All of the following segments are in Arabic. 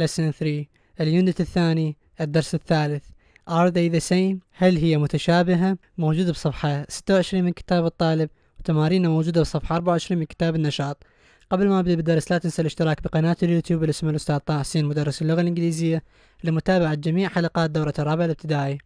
Lesson 3 اليونت الثاني الدرس الثالث Are they the same؟ هل هي متشابهة؟ موجودة بصفحة 26 من كتاب الطالب وتمارينها موجودة بصفحة 24 من كتاب النشاط قبل ما أبدأ بالدرس لا تنسى الاشتراك بقناة اليوتيوب اللي الأستاذ طه حسين مدرس اللغة الإنجليزية لمتابعة جميع حلقات دورة الرابع الابتدائي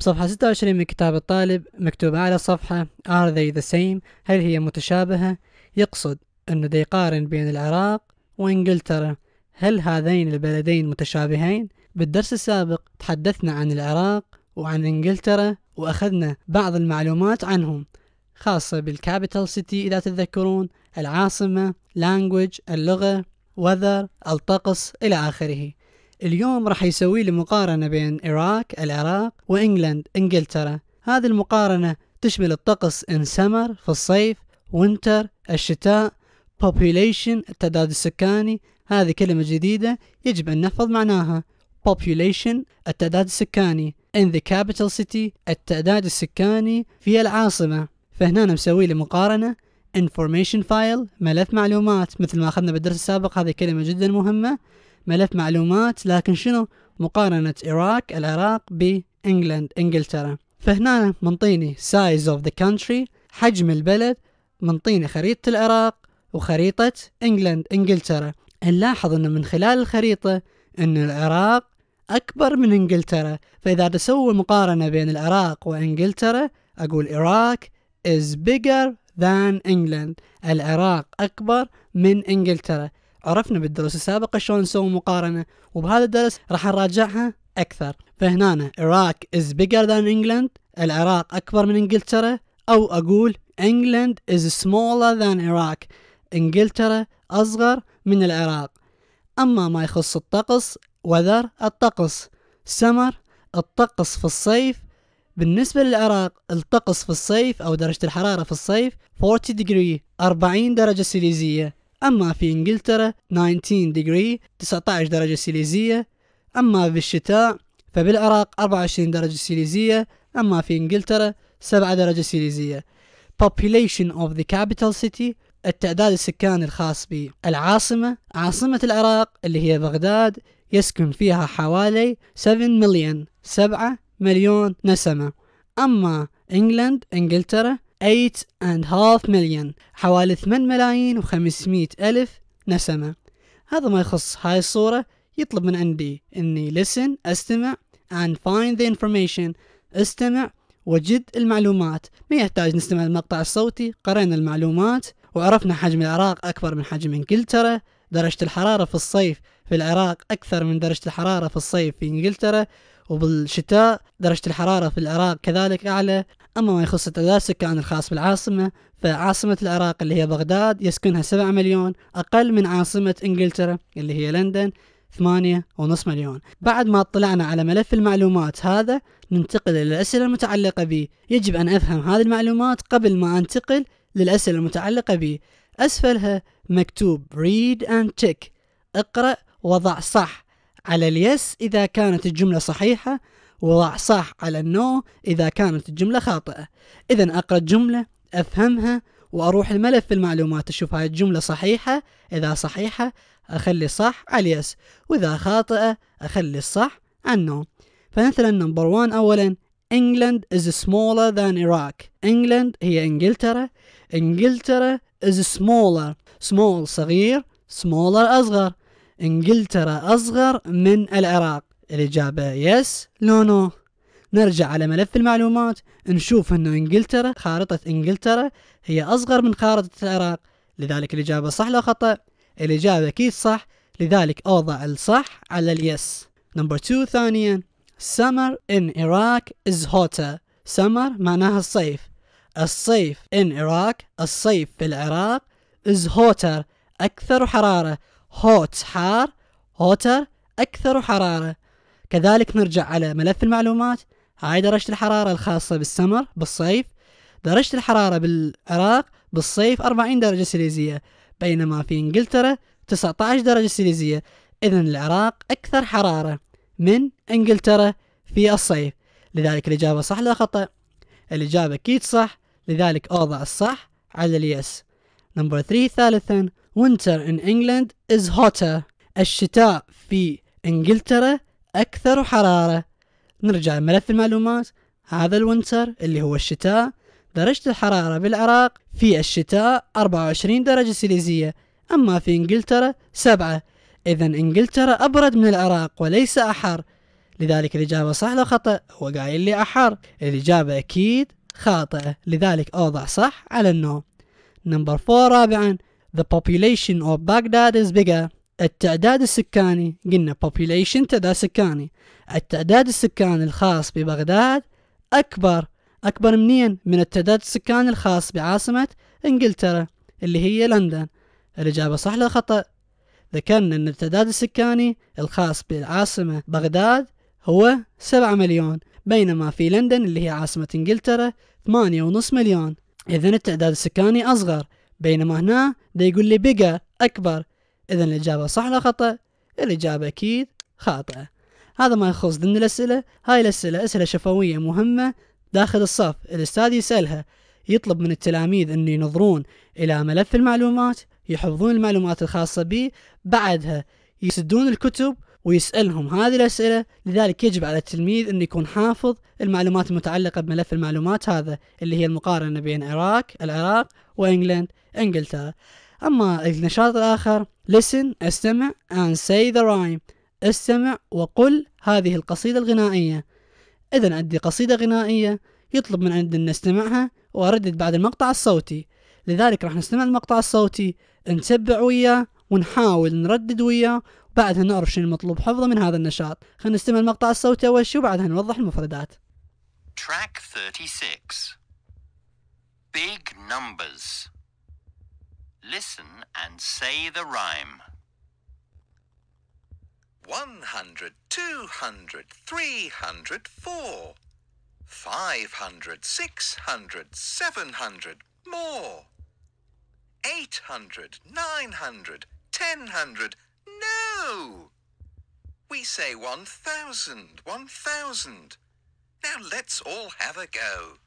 بصفحة 26 من كتاب الطالب مكتوب على الصفحة Are they the same؟ هل هي متشابهة؟ يقصد أنه يقارن بين العراق وإنجلترا هل هذين البلدين متشابهين؟ بالدرس السابق تحدثنا عن العراق وعن انجلترا واخذنا بعض المعلومات عنهم خاصة بالكابيتال سيتي إذا تتذكرون العاصمة لانجوج اللغة وذر الطقس إلى آخره اليوم راح يسوي لي مقارنة بين العراق العراق وإنجلند إنجلترا هذه المقارنة تشمل الطقس إن سمر في الصيف وينتر الشتاء population التعداد السكاني هذه كلمة جديدة يجب أن نحفظ معناها population التعداد السكاني in the capital city التعداد السكاني في العاصمة فهنا مسوي لي مقارنة information file ملف معلومات مثل ما أخذنا بالدرس السابق هذه كلمة جدا مهمة ملف معلومات لكن شنو مقارنة إيراك العراق بإنجلند إنجلترا فهنا منطيني size of the country حجم البلد منطيني خريطة العراق وخريطة إنجلند إنجلترا نلاحظ أن من خلال الخريطة أن العراق أكبر من إنجلترا فإذا تسوي مقارنة بين العراق وإنجلترا أقول Iraq is bigger than England العراق أكبر من إنجلترا عرفنا بالدروس السابقة شلون نسوي مقارنة وبهذا الدرس راح نراجعها أكثر فهنا Iraq is bigger than England العراق أكبر من إنجلترا أو أقول England is smaller than Iraq إنجلترا أصغر من العراق أما ما يخص الطقس وذر الطقس سمر الطقس في الصيف بالنسبة للعراق الطقس في الصيف أو درجة الحرارة في الصيف 40 ديجري 40 درجة سيليزية أما في إنجلترا 19 ديجري 19 درجة سيليزية أما في الشتاء فبالعراق 24 درجة سيليزية أما في إنجلترا 7 درجة سيليزية Population of the capital city التعداد السكاني الخاص بالعاصمة عاصمة العراق اللي هي بغداد يسكن فيها حوالي 7 مليون 7 مليون نسمة أما إنجلند إنجلترا 8.5 مليون حوالي 8 ملايين و500 ألف نسمة هذا ما يخص هاي الصورة يطلب من عندي إني listen أستمع and find the information استمع وجد المعلومات ما يحتاج نستمع المقطع الصوتي قرينا المعلومات وعرفنا حجم العراق أكبر من حجم إنجلترا درجة الحرارة في الصيف في العراق أكثر من درجة الحرارة في الصيف في إنجلترا وبالشتاء درجة الحرارة في العراق كذلك أعلى أما ما يخص التداول السكان الخاص بالعاصمة فعاصمة العراق اللي هي بغداد يسكنها 7 مليون أقل من عاصمة إنجلترا اللي هي لندن ثمانية ونص مليون بعد ما اطلعنا على ملف المعلومات هذا ننتقل إلى الأسئلة المتعلقة به يجب أن أفهم هذه المعلومات قبل ما أنتقل للأسئلة المتعلقة به أسفلها مكتوب read and check اقرأ وضع صح على اليس إذا كانت الجملة صحيحة وضع صح على النو إذا كانت الجملة خاطئة إذا أقرأ الجملة أفهمها وأروح الملف المعلومات أشوف هاي الجملة صحيحة إذا صحيحة أخلي صح على اليس وإذا خاطئة أخلي الصح على النو فمثلا نمبر 1 أولا England is smaller than Iraq England هي إنجلترا انجلترا is smaller small صغير smaller أصغر انجلترا أصغر من العراق الإجابة يس لو نو نرجع على ملف المعلومات نشوف أنه إنجلترا خارطة إنجلترا هي أصغر من خارطة العراق لذلك الإجابة صح لو خطأ الإجابة أكيد صح لذلك أوضع الصح على اليس نمبر 2 ثانيا summer in Iraq is hotter summer معناها الصيف الصيف in Iraq الصيف في العراق is hotter أكثر حرارة hot حار hotter أكثر حرارة كذلك نرجع على ملف المعلومات هاي درجة الحرارة الخاصة بالسمر بالصيف درجة الحرارة بالعراق بالصيف 40 درجة سليزية بينما في إنجلترا 19 درجة سليزية إذا العراق أكثر حرارة من إنجلترا في الصيف لذلك الإجابة صح لا خطأ الإجابة أكيد صح لذلك أوضع الصح على اليس نمبر 3 ثالثا winter in England is hotter الشتاء في إنجلترا أكثر حرارة نرجع لملف المعلومات هذا الوينتر اللي هو الشتاء درجة الحرارة بالعراق في الشتاء 24 درجة سيليزية أما في إنجلترا 7 إذا إنجلترا أبرد من العراق وليس أحر لذلك الإجابة صح لو خطأ هو قايل لي أحر الإجابة أكيد خاطئة لذلك أوضع صح على النو نمبر فور رابعا The population of Baghdad is bigger التعداد السكاني قلنا population تعداد سكاني التعداد السكاني الخاص ببغداد أكبر أكبر منين؟ من التعداد السكاني الخاص بعاصمة إنجلترا اللي هي لندن الإجابة صح ولا خطأ؟ ذكرنا أن التعداد السكاني الخاص بالعاصمة بغداد هو سبعة مليون بينما في لندن اللي هي عاصمة انجلترا ثمانية ونص مليون اذا التعداد السكاني اصغر بينما هنا دا يقول لي بيجا اكبر اذا الاجابة صح ولا خطأ الاجابة اكيد خاطئة هذا ما يخص ضمن الاسئلة هاي الاسئلة اسئلة شفوية مهمة داخل الصف الاستاذ يسألها يطلب من التلاميذ أن ينظرون إلى ملف المعلومات يحفظون المعلومات الخاصة به بعدها يسدون الكتب ويسألهم هذه الأسئلة لذلك يجب على التلميذ أن يكون حافظ المعلومات المتعلقة بملف المعلومات هذا اللي هي المقارنة بين العراق العراق وإنجلند إنجلترا أما النشاط الآخر listen استمع and say the rhyme استمع وقل هذه القصيدة الغنائية إذا عندي قصيدة غنائية يطلب من عندنا أن نستمعها وأردد بعد المقطع الصوتي لذلك راح نستمع المقطع الصوتي نتبع وياه ونحاول نردد وياه بعدها نعرف شنو المطلوب حفظه من هذا النشاط خلينا نستمع المقطع الصوتي أول شي وبعدها نوضح المفردات Track 36 Big numbers Listen and say the rhyme 100, 200, 300, 4 500, 600, 700, more 800, 900, 1000, no! We say one thousand, one thousand. Now let's all have a go.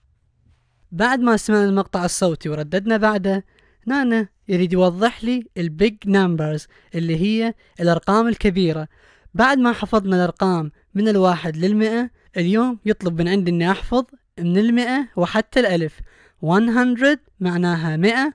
بعد ما سمعنا المقطع الصوتي ورددنا بعده نانا يريد يوضح لي البيج نمبرز اللي هي الأرقام الكبيرة بعد ما حفظنا الأرقام من الواحد للمئة اليوم يطلب من عندي أني أحفظ من المئة وحتى الألف 100 معناها 100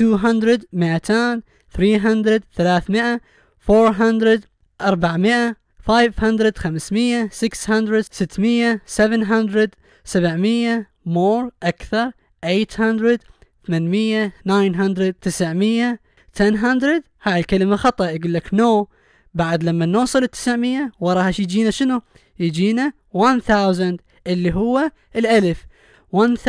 200 200 300 300 400 400 500 500 600 600 700 700 more أكثر 800 800 900 900 1000 هاي الكلمة خطأ يقول لك no بعد لما نوصل ل 900 وراها يجينا شنو؟ يجينا 1000 اللي هو الألف 1000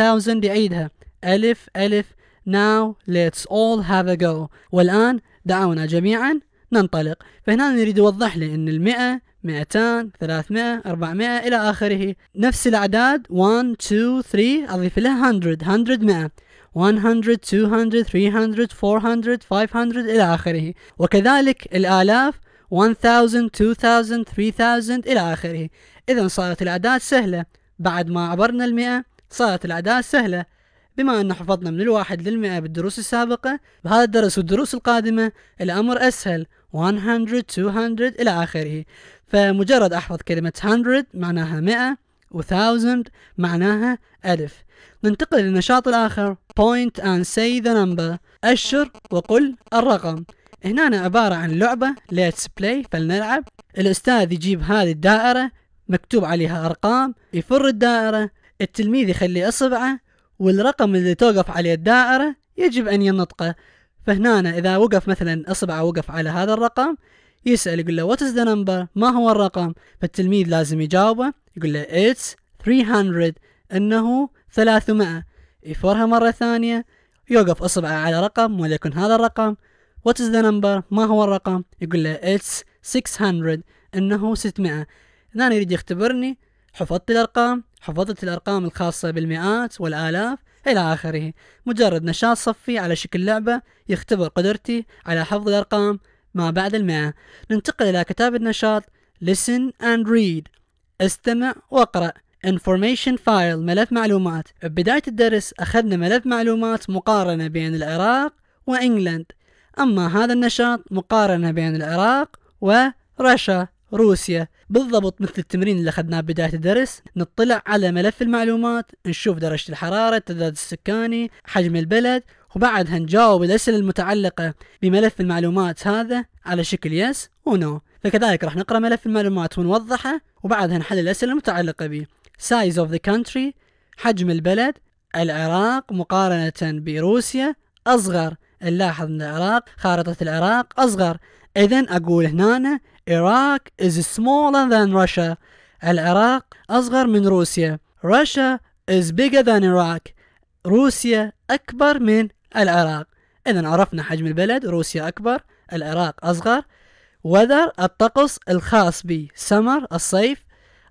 1000 يعيدها ألف ألف now let's all have a go والآن دعونا جميعا ننطلق فهنا نريد يوضح لي أن المئة 200 300 400 إلى آخره نفس الأعداد 1 2 3 أضيف لها 100 100 100 100 200 300 400 500 إلى آخره وكذلك الآلاف 1000 2000 3000 إلى آخره إذا صارت الأعداد سهلة بعد ما عبرنا المئة صارت الأعداد سهلة بما أن حفظنا من الواحد للمئة بالدروس السابقة بهذا الدرس والدروس القادمة الأمر أسهل 100 200 إلى آخره فمجرد أحفظ كلمة 100 معناها 100 و1000 معناها ألف ننتقل للنشاط الآخر point and say the number أشر وقل الرقم هنا أنا عبارة عن لعبة let's play فلنلعب الأستاذ يجيب هذه الدائرة مكتوب عليها أرقام يفر الدائرة التلميذ يخلي أصبعه والرقم اللي توقف عليه الدائرة يجب أن ينطقه فهنا إذا وقف مثلا إصبعه وقف على هذا الرقم يسأل يقول له what is the number ما هو الرقم فالتلميذ لازم يجاوبه يقول له it's 300 إنه 300 يفورها مرة ثانية يوقف إصبعه على رقم وليكن هذا الرقم what is the number ما هو الرقم يقول له it's 600 إنه 600 هنا يريد يختبرني حفظت الأرقام حفظت الأرقام الخاصة بالمئات والآلاف إلى آخره مجرد نشاط صفي على شكل لعبة يختبر قدرتي على حفظ الأرقام ما بعد المئة ننتقل إلى كتاب النشاط Listen and read استمع واقرأ Information File ملف معلومات بداية الدرس أخذنا ملف معلومات مقارنة بين العراق وإنجلند أما هذا النشاط مقارنة بين العراق ورشا روسيا بالضبط مثل التمرين اللي اخذناه بداية الدرس نطلع على ملف المعلومات نشوف درجة الحرارة التعداد السكاني حجم البلد وبعدها نجاوب الأسئلة المتعلقة بملف المعلومات هذا على شكل يس ونو فكذلك راح نقرأ ملف المعلومات ونوضحه وبعدها نحل الأسئلة المتعلقة به size of the country حجم البلد العراق مقارنة بروسيا أصغر نلاحظ أن العراق خارطة العراق أصغر إذا أقول هنا Iraq is smaller than Russia العراق أصغر من روسيا Russia is bigger than Iraq روسيا أكبر من العراق إذا عرفنا حجم البلد روسيا أكبر العراق أصغر Weather الطقس الخاص بي سمر الصيف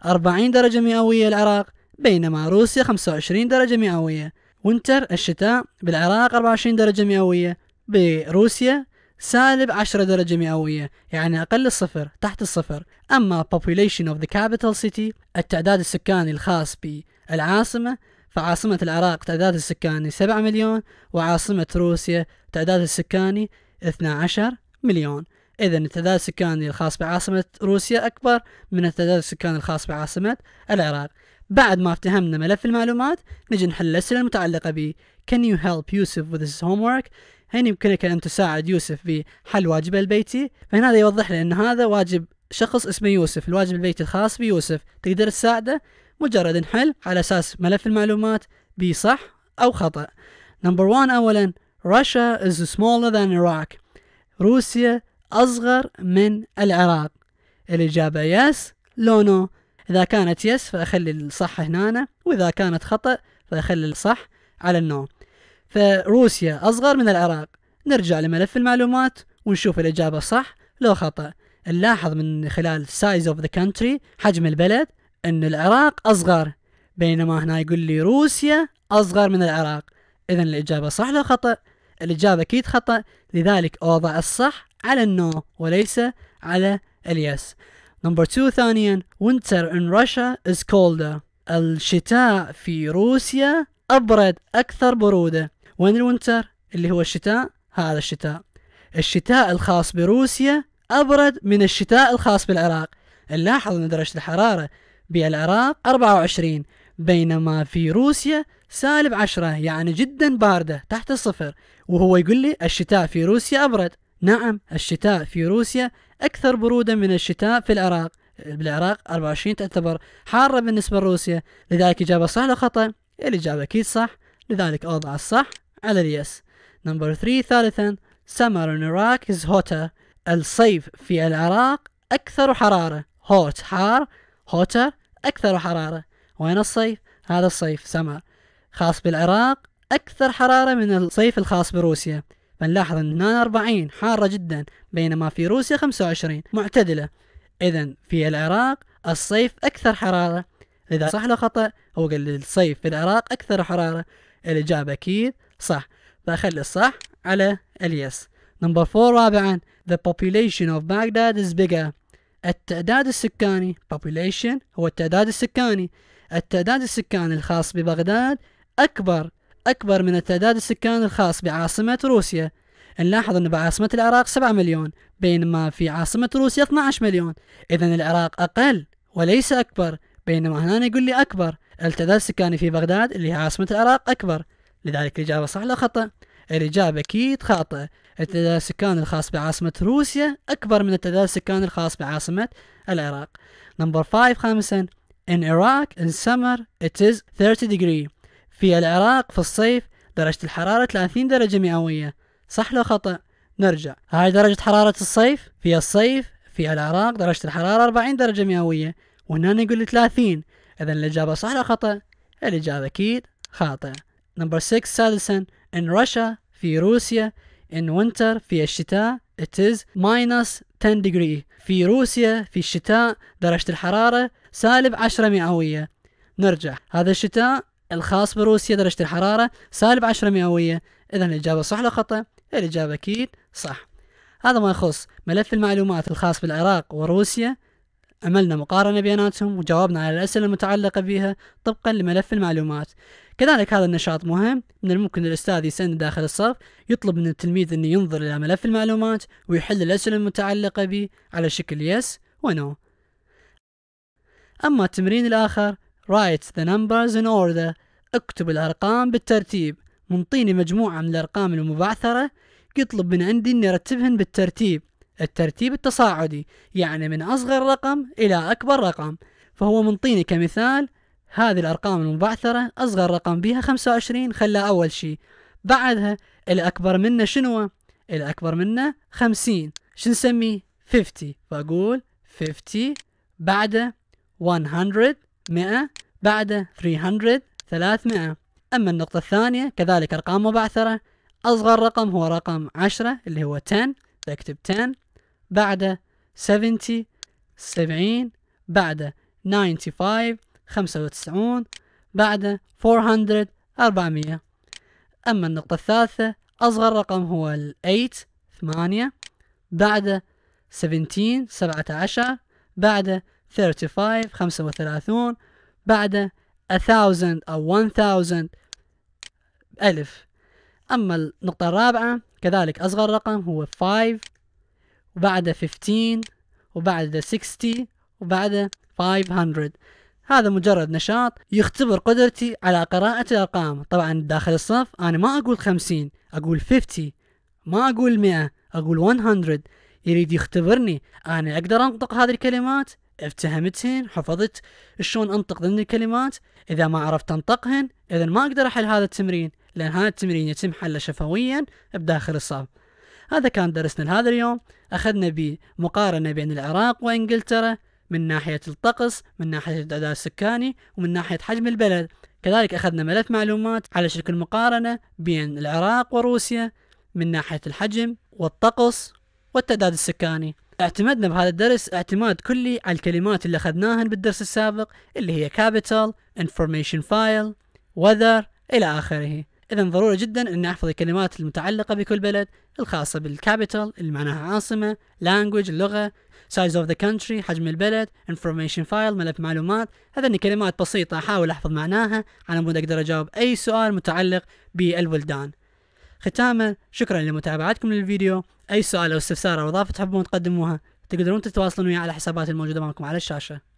40 درجة مئوية العراق بينما روسيا 25 درجة مئوية Winter الشتاء بالعراق 24 درجة مئوية بروسيا سالب 10 درجة مئوية يعني أقل الصفر تحت الصفر أما population of the capital city التعداد السكاني الخاص بالعاصمة فعاصمة العراق تعداد السكاني 7 مليون وعاصمة روسيا تعداد السكاني 12 مليون إذا التعداد السكاني الخاص بعاصمة روسيا أكبر من التعداد السكاني الخاص بعاصمة العراق بعد ما افتهمنا ملف المعلومات نجي نحل الأسئلة المتعلقة ب Can you help Yusuf with his homework؟ هنا يمكنك أن تساعد يوسف بحل واجبه البيتي فهنا هذا يوضح لي أن هذا واجب شخص اسمه يوسف الواجب البيتي الخاص بيوسف تقدر تساعده مجرد نحل على أساس ملف المعلومات صح أو خطأ نمبر 1 أولا Russia is smaller than Iraq روسيا أصغر من العراق الإجابة yes لو no إذا كانت يس فأخلي الصح هنا وإذا كانت خطأ فأخلي الصح على النوع فروسيا أصغر من العراق نرجع لملف المعلومات ونشوف الإجابة صح لو خطأ نلاحظ من خلال size of the country حجم البلد أن العراق أصغر بينما هنا يقول لي روسيا أصغر من العراق إذا الإجابة صح لو خطأ الإجابة أكيد خطأ لذلك أوضع الصح على النو وليس على اليس نمبر 2 ثانيا winter in Russia is colder الشتاء في روسيا أبرد أكثر برودة وين الوينتر اللي هو الشتاء هذا الشتاء الشتاء الخاص بروسيا أبرد من الشتاء الخاص بالعراق نلاحظ أن درجة الحرارة بالعراق 24 بينما في روسيا سالب 10 يعني جدا باردة تحت الصفر وهو يقول لي الشتاء في روسيا أبرد نعم الشتاء في روسيا أكثر برودة من الشتاء في العراق بالعراق 24 تعتبر حارة بالنسبة لروسيا لذلك إجابة صح لو خطأ الإجابة أكيد صح لذلك أوضع الصح على اليس نمبر 3 ثالثا summer in Iraq is hotter الصيف في العراق أكثر حرارة hot حار hotter أكثر حرارة وين الصيف؟ هذا الصيف summer خاص بالعراق أكثر حرارة من الصيف الخاص بروسيا بنلاحظ ان هنا 40 حارة جدا بينما في روسيا 25 معتدلة إذا في العراق الصيف أكثر حرارة إذا صح لو خطأ هو قال الصيف في العراق أكثر حرارة الإجابة أكيد صح فأخلي الصح على اليس نمبر 4 رابعا The population of Baghdad is bigger التعداد السكاني population هو التعداد السكاني التعداد السكاني الخاص ببغداد أكبر أكبر من التعداد السكان الخاص بعاصمة روسيا نلاحظ أن بعاصمة العراق 7 مليون بينما في عاصمة روسيا 12 مليون إذا العراق أقل وليس أكبر بينما هنا يقول لي أكبر التعداد السكاني في بغداد اللي هي عاصمة العراق أكبر لذلك الإجابة صح ولا خطأ؟ الإجابة أكيد خاطئة التعداد السكاني الخاص بعاصمة روسيا أكبر من التعداد السكاني الخاص بعاصمة العراق نمبر 5 خامسا In Iraq in summer it is 30 degree في العراق في الصيف درجة الحرارة 30 درجة مئوية صح لو خطأ؟ نرجع هاي درجة حرارة الصيف في الصيف في العراق درجة الحرارة 40 درجة مئوية وهنا نقول لي 30 إذا الإجابة صح لو خطأ؟ الإجابة أكيد خاطئة نمبر 6 سادسا in Russia في روسيا in winter في الشتاء it is minus 10 degree في روسيا في الشتاء درجة الحرارة سالب 10 مئوية نرجع هذا الشتاء الخاص بروسيا درجة الحرارة سالب عشرة مئوية إذا الإجابة صح ولا خطأ؟ الإجابة أكيد صح هذا ما يخص ملف المعلومات الخاص بالعراق وروسيا عملنا مقارنة بيناتهم وجاوبنا على الأسئلة المتعلقة بها طبقا لملف المعلومات كذلك هذا النشاط مهم من الممكن الأستاذ يسند داخل الصف يطلب من التلميذ أن ينظر إلى ملف المعلومات ويحل الأسئلة المتعلقة به على شكل يس ونو أما التمرين الآخر Write the numbers in order اكتب الأرقام بالترتيب منطيني مجموعة من الأرقام المبعثرة يطلب من عندي أني أرتبهن بالترتيب الترتيب التصاعدي يعني من أصغر رقم إلى أكبر رقم فهو منطيني كمثال هذه الأرقام المبعثرة أصغر رقم بها 25 خلى أول شيء بعدها الأكبر منه شنو الأكبر منه 50 شو نسميه 50 فأقول 50 بعده 100 100 بعده 300 300 أما النقطة الثانية كذلك أرقام مبعثرة أصغر رقم هو رقم 10 اللي هو 10 فأكتب 10 بعده 70 70 بعده 95 95 بعده 400 400 أما النقطة الثالثة أصغر رقم هو ال 8 8 بعده 17 17 بعده 35 35 بعده 1000 أو 1000 ألف أما النقطة الرابعة كذلك أصغر رقم هو 5 وبعده 15 وبعده 60 وبعده 500 هذا مجرد نشاط يختبر قدرتي على قراءة الأرقام طبعا داخل الصف أنا ما أقول 50 أقول 50 ما أقول 100 أقول 100 يريد يختبرني أنا أقدر أنطق هذه الكلمات افتهمتهن حفظت شلون انطق ضمن الكلمات اذا ما عرفت انطقهن اذا ما اقدر احل هذا التمرين لان هذا التمرين يتم حله شفويا بداخل الصف هذا كان درسنا لهذا اليوم اخذنا مقارنة بين العراق وانجلترا من ناحيه الطقس من ناحيه التعداد السكاني ومن ناحيه حجم البلد كذلك اخذنا ملف معلومات على شكل مقارنه بين العراق وروسيا من ناحيه الحجم والطقس والتعداد السكاني اعتمدنا بهذا الدرس اعتماد كلي على الكلمات اللي اخذناها بالدرس السابق اللي هي capital, information file, weather الى اخره. اذا ضروري جدا ان احفظ الكلمات المتعلقه بكل بلد الخاصه بالcapital اللي معناها عاصمه، language اللغه، size of the country حجم البلد، information file ملف معلومات، هذني كلمات بسيطه احاول احفظ معناها على مود اقدر اجاوب اي سؤال متعلق بالبلدان. ختاما شكرا لمتابعتكم للفيديو أي سؤال أو استفسار أو إضافة تحبون تقدموها تقدرون تتواصلون وياي على حساباتي الموجودة معكم على الشاشة